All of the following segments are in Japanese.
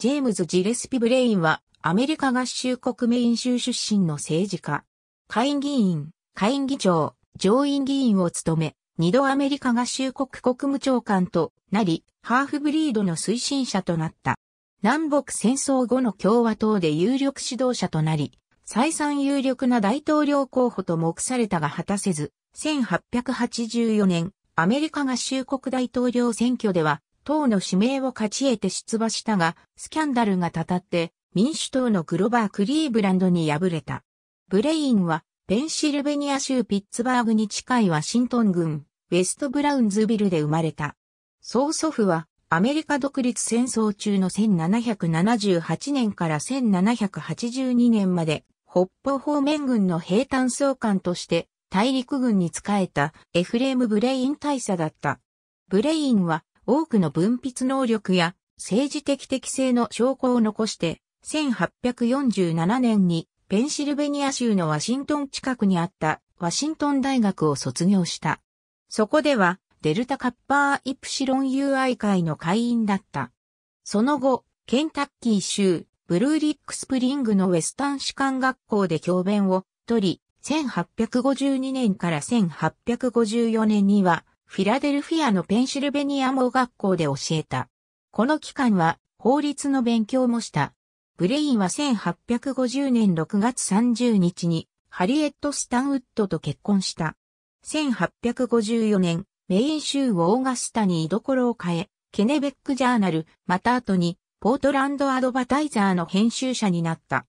ジェームズ・ジレスピ・ブレインは、アメリカ合衆国メイン州出身の政治家、下院議員、下院議長、上院議員を務め、二度アメリカ合衆国国務長官となり、ハーフブリードの推進者となった。南北戦争後の共和党で有力指導者となり、再三有力な大統領候補と目されたが果たせず、1884年、アメリカ合衆国大統領選挙では党の指名を勝ち得て出馬したが、スキャンダルがたたって民主党のグロバー・クリーブランドに敗れた。ブレインは、ペンシルベニア州ピッツバーグに近いワシントン郡、ウェストブラウンズビルで生まれた。曽祖父は、アメリカ独立戦争中の1778年から1782年まで、北方方面軍の兵隊総監として、大陸軍に仕えたエフレーム・ブレイン大佐だった。ブレインは多くの文筆能力や政治的適性の証拠を残して、1847年にペンシルベニア州のワシントン近くにあったワシントン大学を卒業した。そこではデルタカッパーイプシロン UI 会の会員だった。その後、ケンタッキー州ブルーリックスプリングのウェスタン士官学校で教鞭を取り、1852年から1854年にはフィラデルフィアのペンシルベニア盲学校で教えた。この期間は法律の勉強もした。ブレインは1850年6月30日にハリエット・スタンウッドと結婚した。1854年、メイン州オーガスタに居所を変え、ケネベックジャーナル、また後にポートランドアドバタイザーの編集者になった。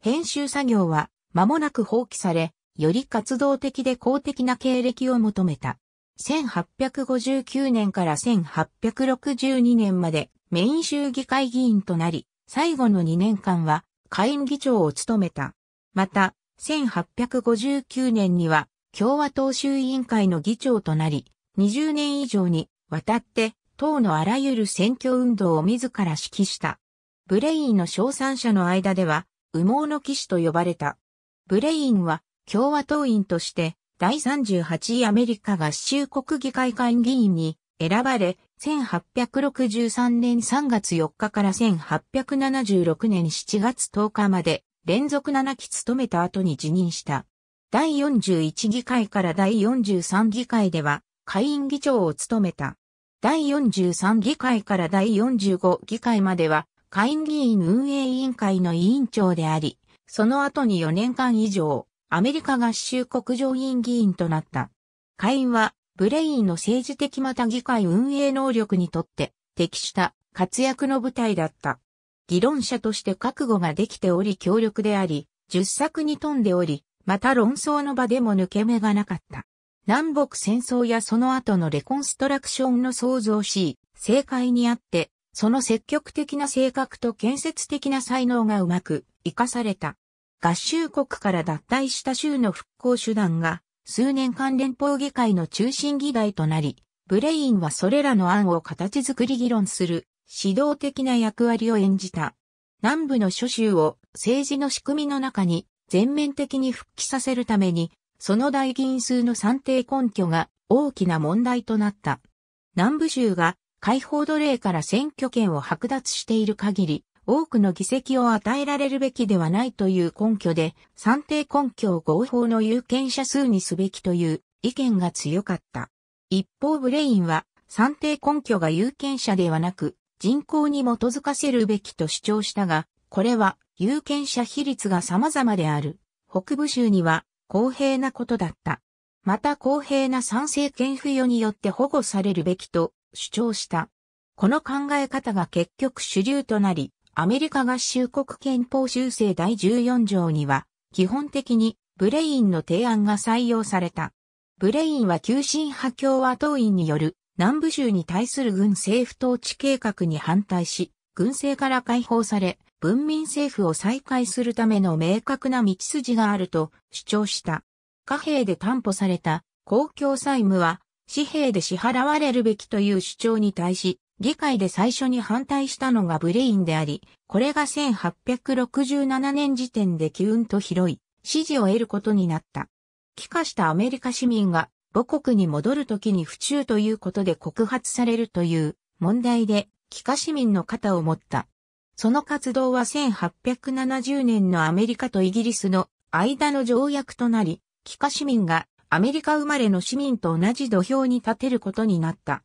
編集作業は間もなく放棄され、より活動的で公的な経歴を求めた。1859年から1862年までメイン州議会議員となり、最後の2年間は下院議長を務めた。また、1859年には共和党州委員会の議長となり、20年以上にわたって党のあらゆる選挙運動を自ら指揮した。ブレインの賞賛者の間では、羽毛の騎士と呼ばれた。ブレインは共和党員として第38位アメリカ合衆国議会会議員に選ばれ、1863年3月4日から1876年7月10日まで連続7期務めた後に辞任した。第41議会から第43議会では会員議長を務めた。第43議会から第45議会までは会員議員運営委員会の委員長であり、その後に4年間以上、アメリカ合衆国上院議員となった。下院は、ブレインの政治的また議会運営能力にとって適した活躍の舞台だった。議論者として覚悟ができており強力であり、10作に富んでおり、また論争の場でも抜け目がなかった。南北戦争やその後のレコンストラクションの創造し、政界にあって、その積極的な性格と建設的な才能がうまく活かされた。合衆国から脱退した州の復興手段が、数年間連邦議会の中心議題となり、ブレインはそれらの案を形作り議論する指導的な役割を演じた。南部の諸州を政治の仕組みの中に全面的に復帰させるために、その大議員数の算定根拠が大きな問題となった。南部州が解放奴隷から選挙権を剥奪している限り、多くの議席を与えられるべきではないという根拠で、算定根拠を合法の有権者数にすべきという意見が強かった。一方ブレインは、算定根拠が有権者ではなく、人口に基づかせるべきと主張したが、これは有権者比率が様々である。北部州には公平なことだった。また公平な賛成権付与によって保護されるべきと主張した。この考え方が結局主流となり、アメリカ合衆国憲法修正第14条には、基本的にブレインの提案が採用された。ブレインは急進派共和党員による南部州に対する軍政府統治計画に反対し、軍政から解放され、文民政府を再開するための明確な道筋があると主張した。貨幣で担保された公共債務は紙幣で支払われるべきという主張に対し、議会で最初に反対したのがブレインであり、これが1867年時点で機運と広い支持を得ることになった。帰化したアメリカ市民が母国に戻るときに不中ということで告発されるという問題で帰化市民の肩を持った。その活動は1870年のアメリカとイギリスの間の条約となり、帰化市民がアメリカ生まれの市民と同じ土俵に立てることになった。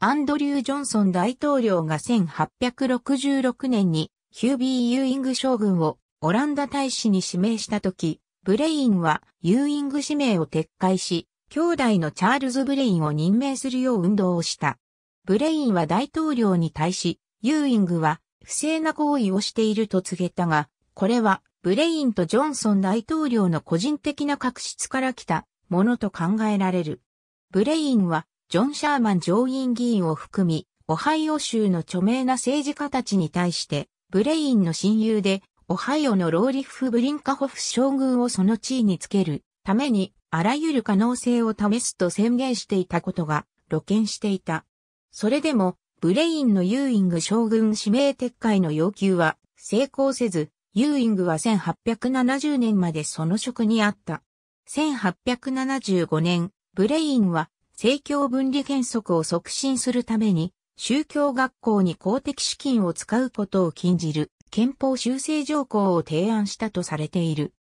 アンドリュー・ジョンソン大統領が1866年にヒュービー・ユーイング将軍をオランダ大使に指名したとき、ブレインはユーイング指名を撤回し、兄弟のチャールズ・ブレインを任命するよう運動をした。ブレインは大統領に対し、ユーイングは不正な行為をしていると告げたが、これはブレインとジョンソン大統領の個人的な確執から来たものと考えられる。ブレインはジョン・シャーマン上院議員を含み、オハイオ州の著名な政治家たちに対して、ブレインの親友で、オハイオのローリフ・ブリンカホフ将軍をその地位につけるために、あらゆる可能性を試すと宣言していたことが露見していた。それでも、ブレインのユーイング将軍指名撤回の要求は成功せず、ユーイングは1870年までその職にあった。1875年、ブレインは政教分離原則を促進するために、宗教学校に公的資金を使うことを禁じる憲法修正条項を提案したとされている。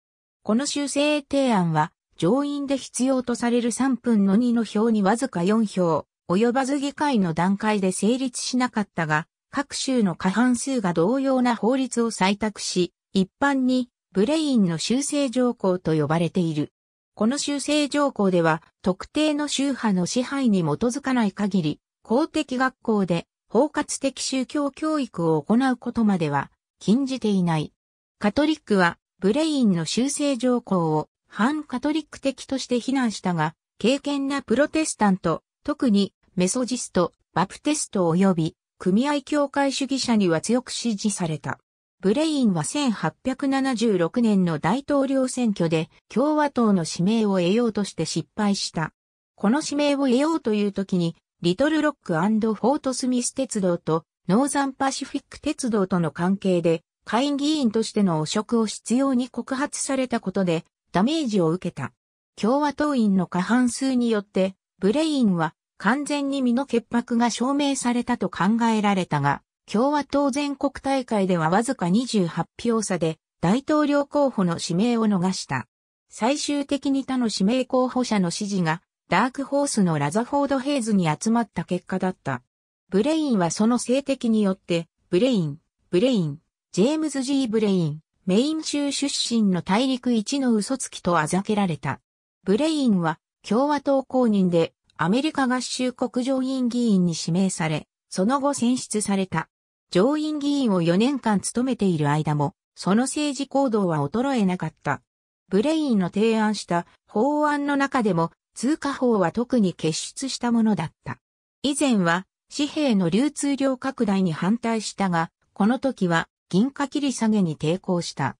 この修正提案は、上院で必要とされる3分の2の票にわずか4票、及ばず議会の段階で成立しなかったが、各州の過半数が同様な法律を採択し、一般にブレインの修正条項と呼ばれている。この修正条項では、特定の宗派の支配に基づかない限り、公的学校で包括的宗教教育を行うことまでは禁じていない。カトリックはブレインの修正条項を反カトリック的として非難したが、敬虔なプロテスタント、特にメソジスト、バプテスト及び組合教会主義者には強く支持された。ブレインは1876年の大統領選挙で共和党の指名を得ようとして失敗した。この指名を得ようという時に、リトルロックフォートスミス鉄道とノーザンパシフィック鉄道との関係で、会議員としての汚職を執拗に告発されたことで、ダメージを受けた。共和党員の過半数によって、ブレインは完全に身の潔白が証明されたと考えられたが、共和党全国大会ではわずか28票差で大統領候補の指名を逃した。最終的に他の指名候補者の支持がダークホースのラザフォード・ヘイズに集まった結果だった。ブレインはその性的によってブレイン、ブレイン、ジェームズ・ジー・ブレイン、メイン州出身の大陸一の嘘つきとあざけられた。ブレインは共和党公認でアメリカ合衆国上院議員に指名され、その後選出された。上院議員を4年間務めている間も、その政治行動は衰えなかった。ブレインの提案した法案の中でも通貨法は特に結出したものだった。以前は紙幣の流通量拡大に反対したが、この時は銀貨切り下げに抵抗した。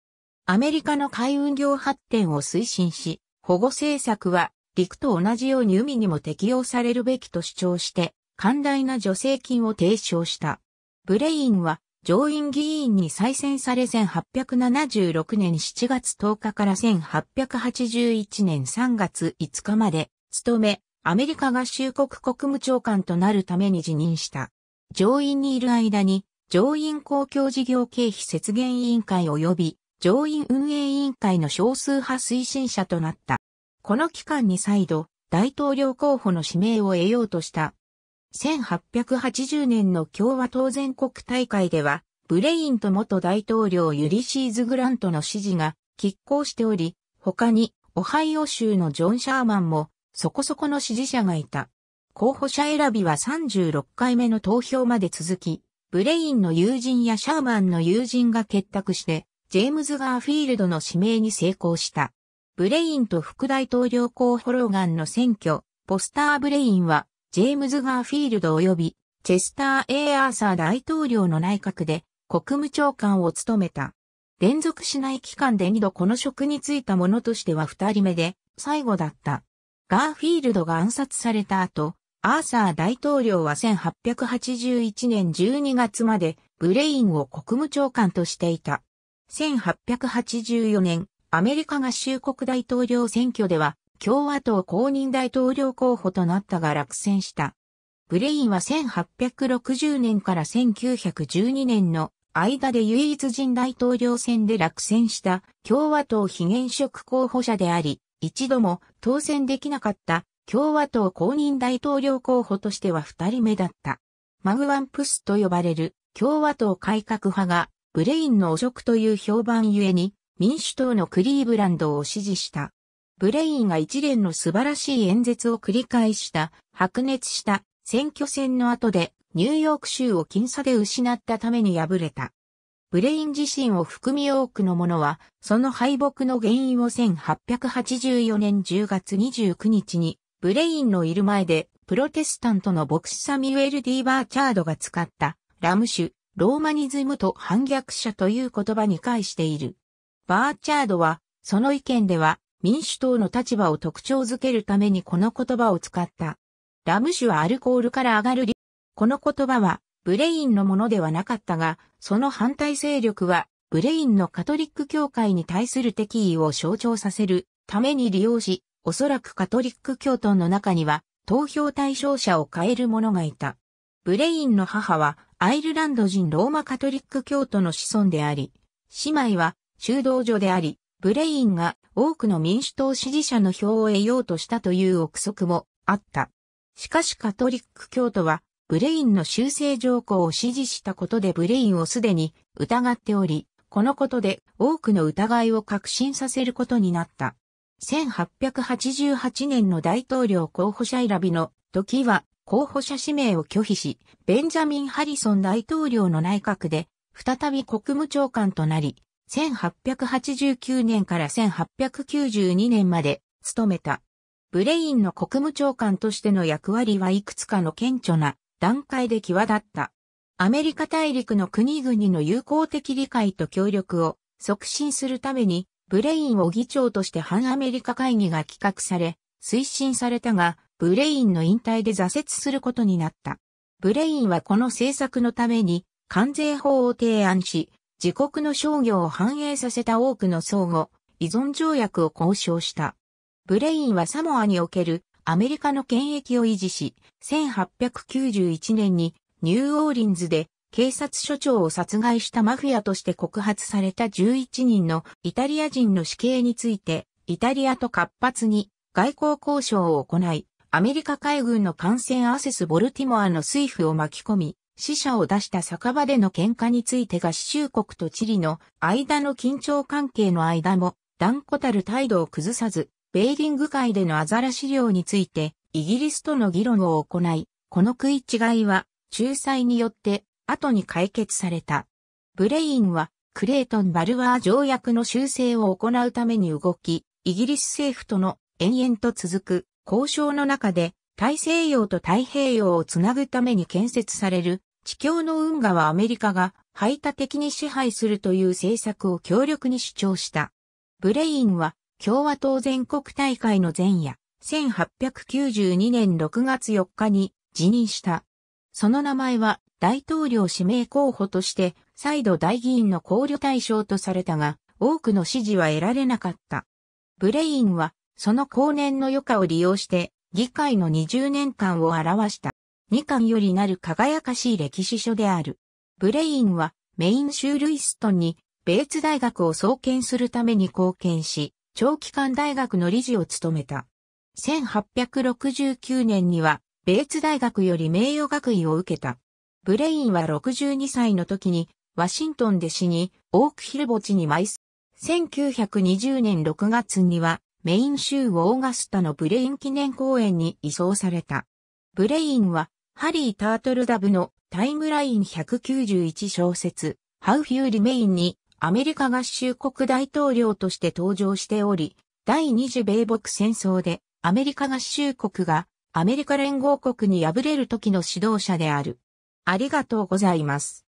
アメリカの海運業発展を推進し、保護政策は陸と同じように海にも適用されるべきと主張して、寛大な助成金を提唱した。ブレインは上院議員に再選され1876年7月10日から1881年3月5日まで務め、アメリカ合衆国国務長官となるために辞任した。上院にいる間に、上院公共事業経費節減委員会及び上院運営委員会の少数派推進者となった。この期間に再度、大統領候補の指名を得ようとした1880年の共和党全国大会では、ブレインと元大統領ユリシーズ・グラントの支持が拮抗しており、他にオハイオ州のジョン・シャーマンもそこそこの支持者がいた。候補者選びは36回目の投票まで続き、ブレインの友人やシャーマンの友人が結託して、ジェームズ・ガーフィールドの指名に成功した。ブレインと副大統領候補ローガンの選挙、ポスター・ブレインはジェームズ・ガーフィールド及び、チェスター・エーアーサー大統領の内閣で国務長官を務めた。連続しない期間で二度この職に就いた者としては二人目で、最後だった。ガーフィールドが暗殺された後、アーサー大統領は1881年12月までブレインを国務長官としていた。1884年、アメリカ合衆国大統領選挙では共和党公認大統領候補となったが落選した。ブレインは1860年から1912年の間で唯一人大統領選で落選した共和党非現職候補者であり、一度も当選できなかった共和党公認大統領候補としては二人目だった。マグワンプスと呼ばれる共和党改革派がブレインの汚職という評判ゆえに民主党のクリーブランドを支持した。ブレインが一連の素晴らしい演説を繰り返した、白熱した選挙戦の後でニューヨーク州を僅差で失ったために敗れた。ブレイン自身を含み多くの者は、その敗北の原因を1884年10月29日に、ブレインのいる前で、プロテスタントの牧師サミュエル・ディ・バーチャードが使った、ラム酒、ローマニズムと反逆者という言葉に返している。バーチャードは、その意見では、民主党の立場を特徴づけるためにこの言葉を使った。ラム酒はアルコールから上がるこの言葉はブレインのものではなかったが、その反対勢力はブレインのカトリック教会に対する敵意を象徴させるために利用し、おそらくカトリック教徒の中には投票対象者を変える者がいた。ブレインの母はアイルランド人ローマカトリック教徒の子孫であり、姉妹は修道女であり、ブレインが多くの民主党支持者の票を得ようとしたという憶測もあった。しかしカトリック教徒は、ブレインの修正条項を支持したことでブレインをすでに疑っており、このことで多くの疑いを確信させることになった。1888年の大統領候補者選びの時は候補者指名を拒否し、ベンジャミン・ハリソン大統領の内閣で再び国務長官となり、1889年から1892年まで務めた。ブレインの国務長官としての役割はいくつかの顕著な段階で際立った。アメリカ大陸の国々の友好的理解と協力を促進するために、ブレインを議長として反アメリカ会議が企画され、推進されたが、ブレインの引退で挫折することになった。ブレインはこの政策のために関税法を提案し、自国の商業を反映させた多くの相互依存条約を交渉した。ブレインはサモアにおけるアメリカの権益を維持し、1891年にニューオーリンズで警察署長を殺害したマフィアとして告発された11人のイタリア人の死刑について、イタリアと活発に外交交渉を行い、アメリカ海軍の艦船アセス・ボルティモアの水夫を巻き込み、死者を出した酒場での喧嘩について合衆国とチリの間の緊張関係の間も断固たる態度を崩さず、ベーリング海でのアザラシ漁についてイギリスとの議論を行い、この食い違いは仲裁によって後に解決された。ブレインはクレイトン・バルワー条約の修正を行うために動き、イギリス政府との延々と続く交渉の中で大西洋と太平洋をつなぐために建設される地境の運河はアメリカが排他的に支配するという政策を強力に主張した。ブレインは共和党全国大会の前夜、1892年6月4日に辞任した。その名前は大統領指名候補として再度大議員の考慮対象とされたが、多くの支持は得られなかった。ブレインはその後年の余暇を利用して議会の20年間を表した。2巻よりなる輝かしい歴史書である。ブレインはメイン州ルイストンにベーツ大学を創建するために貢献し、長期間大学の理事を務めた。1869年には、ベーツ大学より名誉学位を受けた。ブレインは62歳の時に、ワシントンで死に、オークヒル墓地に埋葬。1920年6月には、メイン州オーガスタのブレイン記念公園に移送された。ブレインは、ハリー・タートルダブのタイムライン191小説、ハウフューリメインにアメリカ合衆国大統領として登場しており、第二次米北戦争でアメリカ合衆国がアメリカ連合国に敗れる時の指導者である。ありがとうございます。